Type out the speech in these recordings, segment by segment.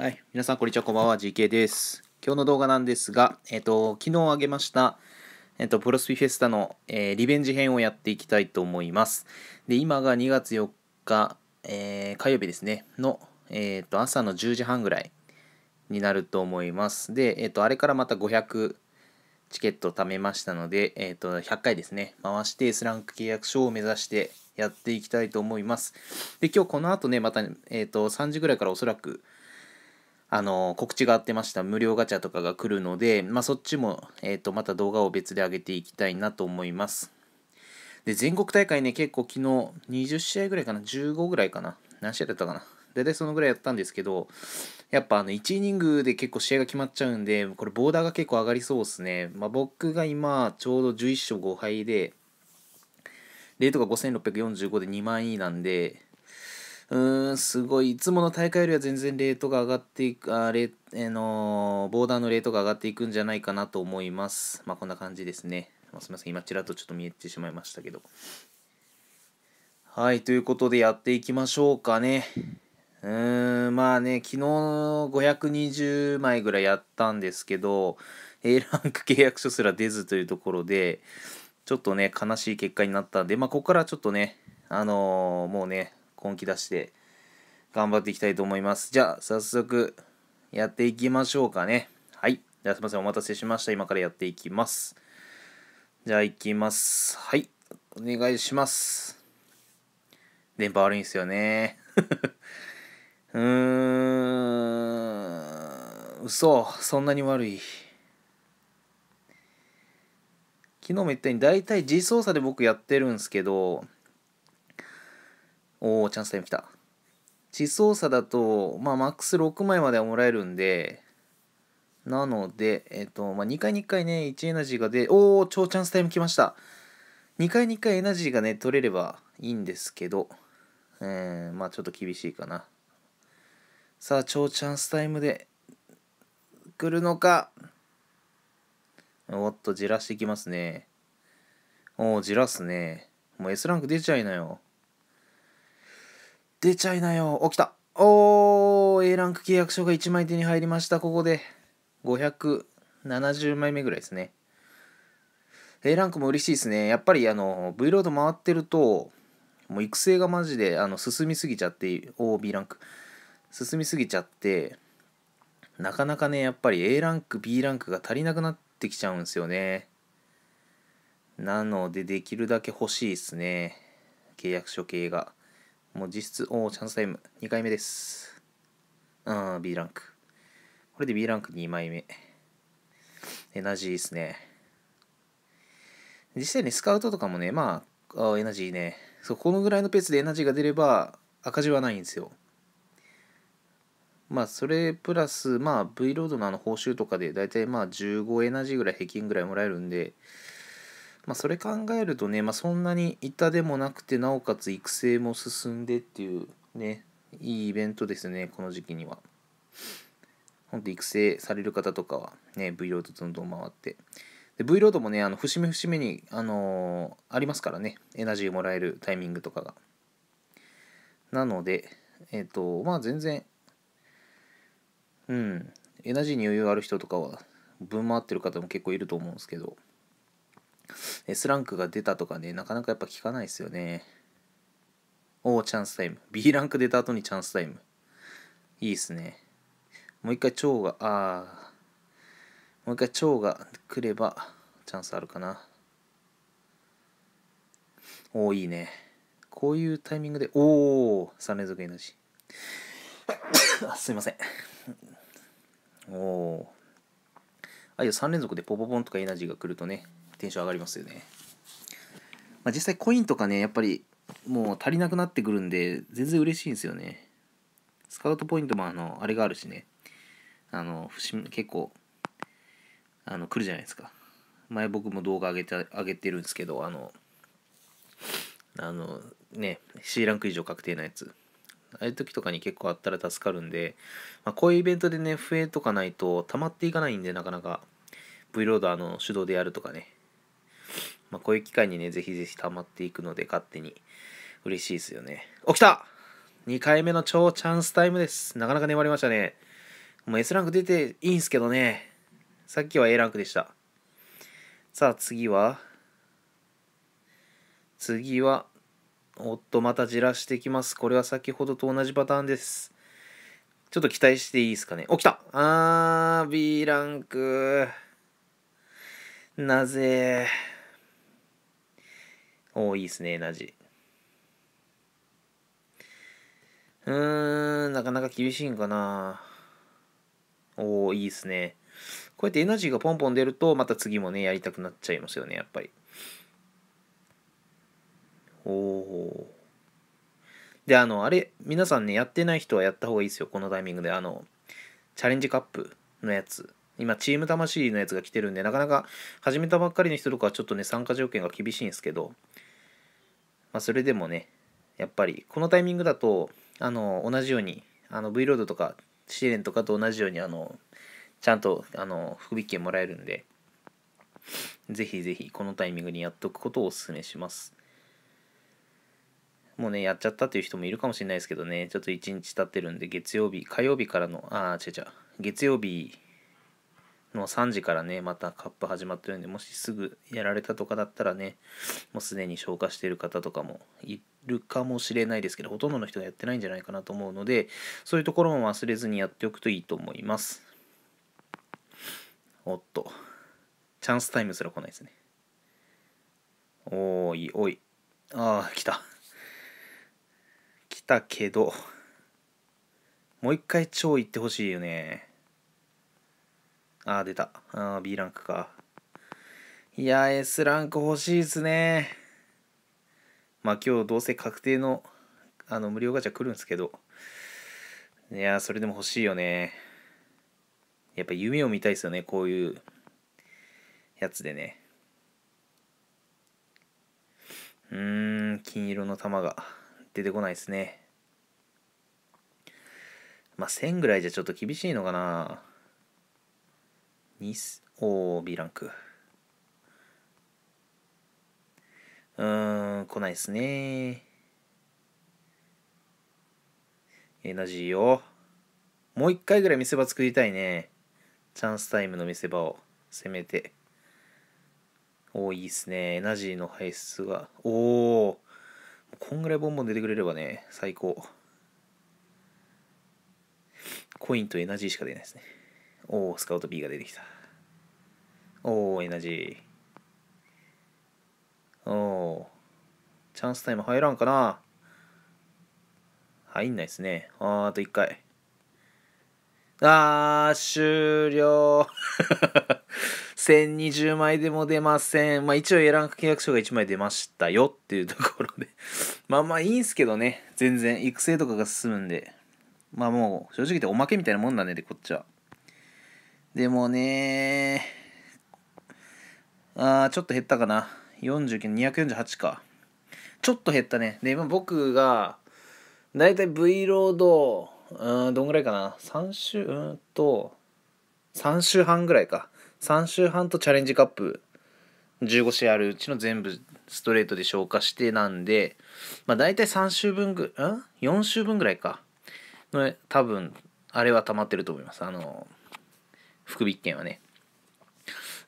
はい。皆さん、こんにちは。こんばんは。GK です。今日の動画なんですが、えっ、ー、と、昨日あげました、えっ、ー、と、プロスピフェスタの、えー、リベンジ編をやっていきたいと思います。で、今が2月4日、え火曜日ですね、の、えっ、と、朝の10時半ぐらいになると思います。で、えっ、と、あれからまた500チケット貯めましたので、えっ、と、100回ですね、回して、S ランク契約書を目指して、やっていきたいと思います。で、今日この後ね、また、えっ、と、3時ぐらいからおそらく、あの、告知があってました無料ガチャとかが来るので、まあ、そっちも、えっ、ー、と、また動画を別で上げていきたいなと思います。で、全国大会ね、結構昨日20試合ぐらいかな、15ぐらいかな、何試合だったかな。大体そのぐらいやったんですけど、やっぱあの1イニングで結構試合が決まっちゃうんで、これボーダーが結構上がりそうですね。まあ、僕が今、ちょうど11勝5敗で、レートが5645で2万 E なんで、うーん、すごい、いつもの大会よりは全然レートが上がっていく、あれ、えー、のボーダーのレートが上がっていくんじゃないかなと思います。まあ、こんな感じですね。すみません、今ちらっとちょっと見えてしまいましたけど。はい、ということでやっていきましょうかね。うーん、まあね、昨日520枚ぐらいやったんですけど、A ランク契約書すら出ずというところで、ちょっとね、悲しい結果になったんで、まあ、ここからちょっとね、あのー、もうね、本気出して頑張っていきたいと思います。じゃあ、早速やっていきましょうかね。はい。じゃあ、すいません。お待たせしました。今からやっていきます。じゃあ、いきます。はい。お願いします。電波悪いんですよね。うーん。嘘。そんなに悪い。昨日も言ったように、大体自操作で僕やってるんですけど、おお、チャンスタイム来た。地操作だと、まあ、マックス6枚まではもらえるんで、なので、えっ、と、まあ、2回に1回ね、1エナジーが出、おお、超チャンスタイム来ました。2回に1回エナジーがね、取れればいいんですけど、えー、まあ、ちょっと厳しいかな。さあ、超チャンスタイムで、来るのか。おっと、じらしてきますね。おお、じらすね。もう S ランク出ちゃいなよ。出ちゃいなよ。起きた。おー、A ランク契約書が1枚手に入りました。ここで。570枚目ぐらいですね。A ランクも嬉しいですね。やっぱりあの、V ロード回ってると、もう育成がマジであの進みすぎちゃって、OB ランク。進みすぎちゃって、なかなかね、やっぱり A ランク、B ランクが足りなくなってきちゃうんですよね。なので、できるだけ欲しいですね。契約書系が。もう実質、おお、チャンスタイム。2回目です。あん、B ランク。これで B ランク2枚目。エナジーですね。実際ね、スカウトとかもね、まあ、あエナジーね。そう、このぐらいのペースでエナジーが出れば、赤字はないんですよ。まあ、それプラス、まあ、V ロードのあの報酬とかで、だいたいまあ、15エナジーぐらい、平均ぐらいもらえるんで、まあ、それ考えるとね、まあ、そんなに痛でもなくてなおかつ育成も進んでっていうねいいイベントですねこの時期には。本当育成される方とかはね V ロードどんどん回ってで V ロードもねあの節目節目に、あのー、ありますからねエナジーもらえるタイミングとかがなのでえっ、ー、とまあ全然うんエナジーに余裕ある人とかは分回ってる方も結構いると思うんですけど S ランクが出たとかね、なかなかやっぱ聞かないですよね。おお、チャンスタイム。B ランク出た後にチャンスタイム。いいっすね。もう一回蝶が、あー。もう一回蝶が来れば、チャンスあるかな。おお、いいね。こういうタイミングで、おお、3連続 NG。ー。すいません。おお。あ、いや、3連続でポポポンとかエナジーが来るとね、テンション上がりますよね。まあ、実際コインとかね、やっぱりもう足りなくなってくるんで、全然嬉しいんですよね。スカウトポイントもあの、あれがあるしね、あの、結構、あの、来るじゃないですか。前僕も動画上げて、上げてるんですけど、あの、あの、ね、C ランク以上確定なやつ。ああいう時とかに結構あったら助かるんで、まあ、こういうイベントでね、増えとかないと溜まっていかないんで、なかなか v ロード d の手動でやるとかね、まあ、こういう機会にね、ぜひぜひ溜まっていくので、勝手に嬉しいですよね。起きた !2 回目の超チャンスタイムです。なかなか粘りましたね。もう S ランク出ていいんすけどね。さっきは A ランクでした。さあ、次は次は、おっと、またじらしてきます。これは先ほどと同じパターンです。ちょっと期待していいですかね。起きたあー、B ランク。なぜおおいいっすね、ジーうーん、なかなか厳しいんかな。おおいいっすね。こうやってエナジーがポンポン出ると、また次もね、やりたくなっちゃいますよね、やっぱり。おお。で、あの、あれ、皆さんね、やってない人はやった方がいいですよ、このタイミングで。あの、チャレンジカップのやつ。今、チーム魂のやつが来てるんで、なかなか始めたばっかりの人とかはちょっとね、参加条件が厳しいんですけど、まあ、それでもね、やっぱり、このタイミングだと、あの、同じように、あの、v ロードとか、試練とかと同じように、あの、ちゃんと、あの、福引券もらえるんで、ぜひぜひ、このタイミングにやっとくことをお勧めします。もうね、やっちゃったという人もいるかもしれないですけどね、ちょっと1日経ってるんで、月曜日、火曜日からの、あ、違う違う、月曜日の3時からね、またカップ始まってるんで、もしすぐやられたとかだったらね、もうすでに消化している方とかもいるかもしれないですけど、ほとんどの人がやってないんじゃないかなと思うので、そういうところも忘れずにやっておくといいと思います。おっと、チャンスタイムすら来ないですね。おーい、おい。ああ、来た。来たけど、もう一回超行ってほしいよね。ああ、出た。ああ、B ランクか。いや S ランク欲しいっすね。まあ今日どうせ確定のあの無料ガチャ来るんですけど。いやー、それでも欲しいよね。やっぱ夢を見たいですよね、こういうやつでね。うーん、金色の玉が出てこないですね。まあ1000ぐらいじゃちょっと厳しいのかな。ニス O B ランク。うーん、来ないですね。エナジーを。もう一回ぐらい見せ場作りたいね。チャンスタイムの見せ場を攻めて。おいいっすね。エナジーの排出が。おおこんぐらいボンボン出てくれればね、最高。コインとエナジーしか出ないですね。おお、スカウト B が出てきた。おお、エナジー。おお、チャンスタイム入らんかな入んないですね。ああと1回。あー、終了。1020 枚でも出ません。まあ一応エランク契約書が1枚出ましたよっていうところで まあまあいいんすけどね。全然育成とかが進むんで。まあもう正直言っておまけみたいなもんだねで、こっちは。でもねあーちょっと減ったかな49248かちょっと減ったねで今僕がだいたい V ロードうんどんぐらいかな3週うんと3週半ぐらいか3週半とチャレンジカップ15試合あるうちの全部ストレートで消化してなんで、まあ、大体3週分ぐん4週分ぐらいかの多分あれは溜まってると思いますあの福引券はね。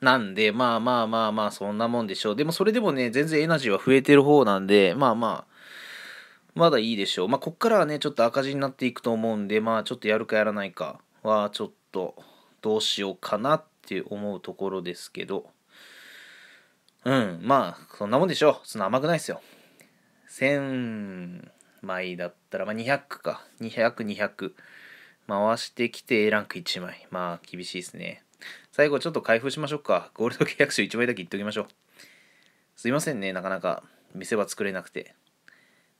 なんで、まあまあまあまあ、そんなもんでしょう。でもそれでもね、全然エナジーは増えてる方なんで、まあまあ、まだいいでしょう。まあ、こっからはね、ちょっと赤字になっていくと思うんで、まあ、ちょっとやるかやらないかは、ちょっと、どうしようかなって思うところですけど、うん、まあ、そんなもんでしょう。そんな甘くないですよ。1000枚だったら、まあ、200か。200、200。回してきて A ランク1枚。まあ、厳しいですね。最後ちょっと開封しましょうか。ゴールド契約書1枚だけ言っときましょう。すいませんね、なかなか見せ場作れなくて。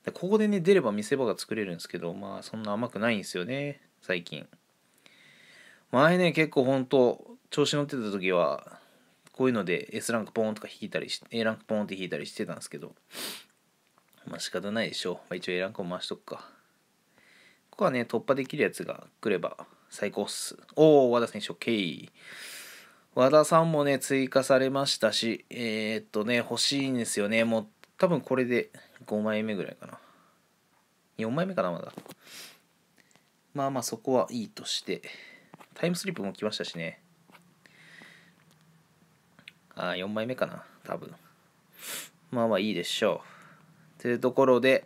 でここでね、出れば見せ場が作れるんですけど、まあそんな甘くないんですよね、最近。前ね、結構ほんと、調子乗ってた時は、こういうので S ランクポーンとか引いたりし、A ランクポーンって引いたりしてたんですけど、まあ仕方ないでしょう。まあ、一応 A ランクを回しとくか。ここはね、突破できるやつが来れば最高っす。おー、和田選手、OK。和田さんもね、追加されましたし、えー、っとね、欲しいんですよね。もう、多分これで5枚目ぐらいかな。4枚目かな、まだ。まあまあ、そこはいいとして。タイムスリップも来ましたしね。ああ、4枚目かな、多分。まあまあいいでしょう。というところで、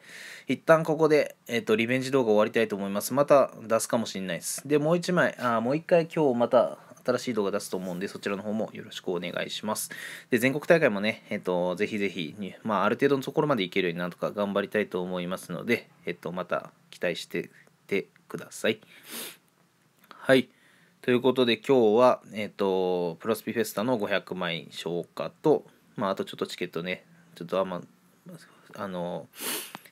一旦ここで、えっ、と、リベンジ動画終わりたいと思います。また出すかもしれないです。で、もう1枚、あもう1回今日また新しい動画出すと思うんで、そちらの方もよろしくお願いします。で、全国大会もね、えっ、と、ぜひぜひ、まあ、ある程度のところまでいけるようになんとか頑張りたいと思いますので、えっ、と、また期待しててください。はい。ということで今日は、えっ、ー、と、プロスピフェスタの500枚消化と、まあ、あとちょっとチケットね、ちょっとあんまあの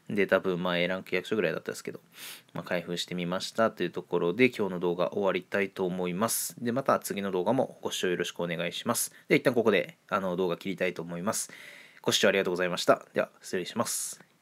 で多分まあ A ランク役所ぐらいだったんですけど、まあ、開封してみましたというところで今日の動画終わりたいと思います。で、また次の動画もご視聴よろしくお願いします。で、一旦ここであの動画切りたいと思います。ご視聴ありがとうございました。では失礼します。